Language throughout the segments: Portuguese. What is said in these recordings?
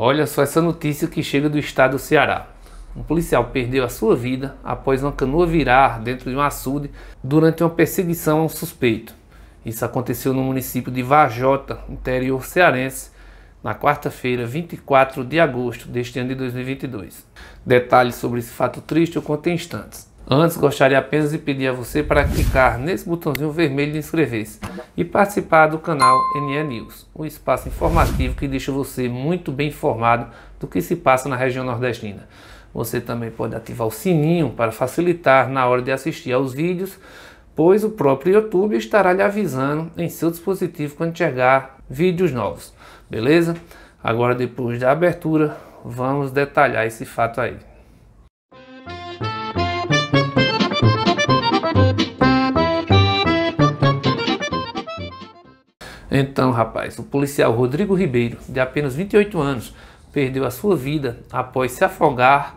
Olha só essa notícia que chega do estado do Ceará. Um policial perdeu a sua vida após uma canoa virar dentro de um açude durante uma perseguição a um suspeito. Isso aconteceu no município de Vajota, interior cearense, na quarta-feira, 24 de agosto deste ano de 2022. Detalhes sobre esse fato triste eu conto em instantes. Antes, gostaria apenas de pedir a você para clicar nesse botãozinho vermelho de inscrever-se e participar do canal NE News, um espaço informativo que deixa você muito bem informado do que se passa na região nordestina. Você também pode ativar o sininho para facilitar na hora de assistir aos vídeos, pois o próprio YouTube estará lhe avisando em seu dispositivo quando chegar vídeos novos, beleza? Agora, depois da abertura, vamos detalhar esse fato aí. Então, rapaz, o policial Rodrigo Ribeiro, de apenas 28 anos, perdeu a sua vida após se afogar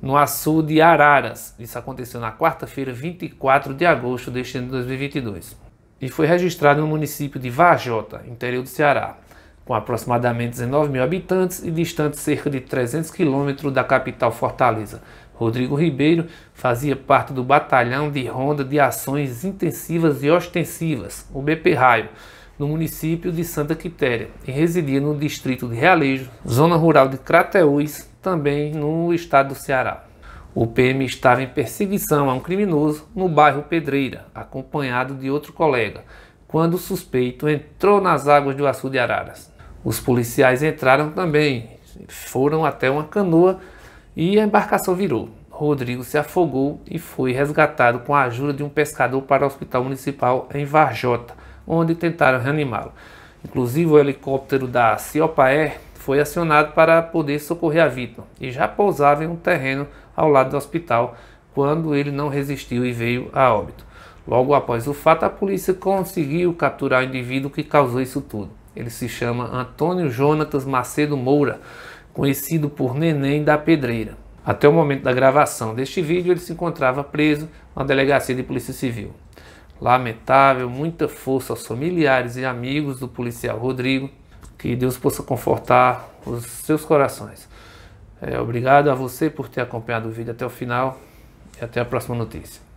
no açude de Araras. Isso aconteceu na quarta-feira, 24 de agosto deste ano de 2022. E foi registrado no município de Vajota, interior do Ceará, com aproximadamente 19 mil habitantes e distante cerca de 300 quilômetros da capital Fortaleza. Rodrigo Ribeiro fazia parte do Batalhão de Ronda de Ações Intensivas e Ostensivas, o BP Raio, no município de Santa Quitéria e residia no distrito de Realejo, zona rural de Crateús, também no estado do Ceará. O PM estava em perseguição a um criminoso no bairro Pedreira, acompanhado de outro colega, quando o suspeito entrou nas águas do Açu de Araras. Os policiais entraram também, foram até uma canoa e a embarcação virou. Rodrigo se afogou e foi resgatado com a ajuda de um pescador para o hospital municipal em Varjota, onde tentaram reanimá-lo. Inclusive, o helicóptero da Ciopaer foi acionado para poder socorrer a vítima e já pousava em um terreno ao lado do hospital quando ele não resistiu e veio a óbito. Logo após o fato, a polícia conseguiu capturar o indivíduo que causou isso tudo. Ele se chama Antônio Jonatas Macedo Moura, conhecido por Neném da Pedreira. Até o momento da gravação deste vídeo, ele se encontrava preso na delegacia de Polícia Civil lamentável, muita força aos familiares e amigos do policial Rodrigo. Que Deus possa confortar os seus corações. É, obrigado a você por ter acompanhado o vídeo até o final e até a próxima notícia.